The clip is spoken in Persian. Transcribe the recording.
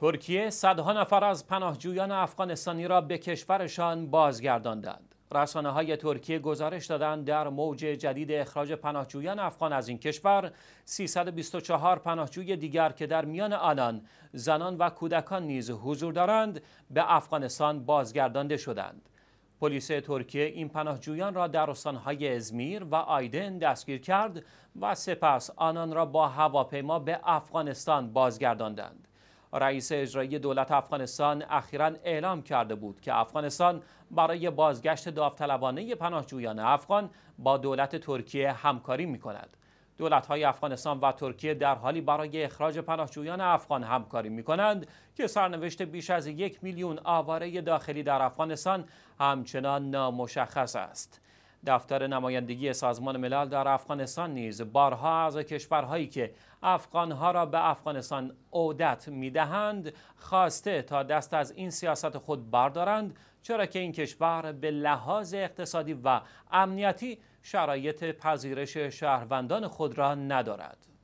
ترکیه صدها نفر از پناهجویان افغانستانی را به کشورشان بازگرداندند. رسانه های ترکیه گزارش دادند در موج جدید اخراج پناهجویان افغان از این کشور 324 پناهجوی دیگر که در میان آنان زنان و کودکان نیز حضور دارند به افغانستان بازگردانده شدند. پلیس ترکیه این پناهجویان را در استانهای ازمیر و آیدن دستگیر کرد و سپس آنان را با هواپیما به افغانستان بازگرداندند. رئیس اجرایی دولت افغانستان اخیرا اعلام کرده بود که افغانستان برای بازگشت داوطلبانه پناهجویان افغان با دولت ترکیه همکاری می کند. دولت های افغانستان و ترکیه در حالی برای اخراج پناهجویان افغان همکاری می کنند که سرنوشت بیش از یک میلیون آواره داخلی در افغانستان همچنان نامشخص است. دفتر نمایندگی سازمان ملل در افغانستان نیز بارها از کشورهایی که افغانها را به افغانستان عودت میدهند خواسته تا دست از این سیاست خود بردارند چرا که این کشور به لحاظ اقتصادی و امنیتی شرایط پذیرش شهروندان خود را ندارد.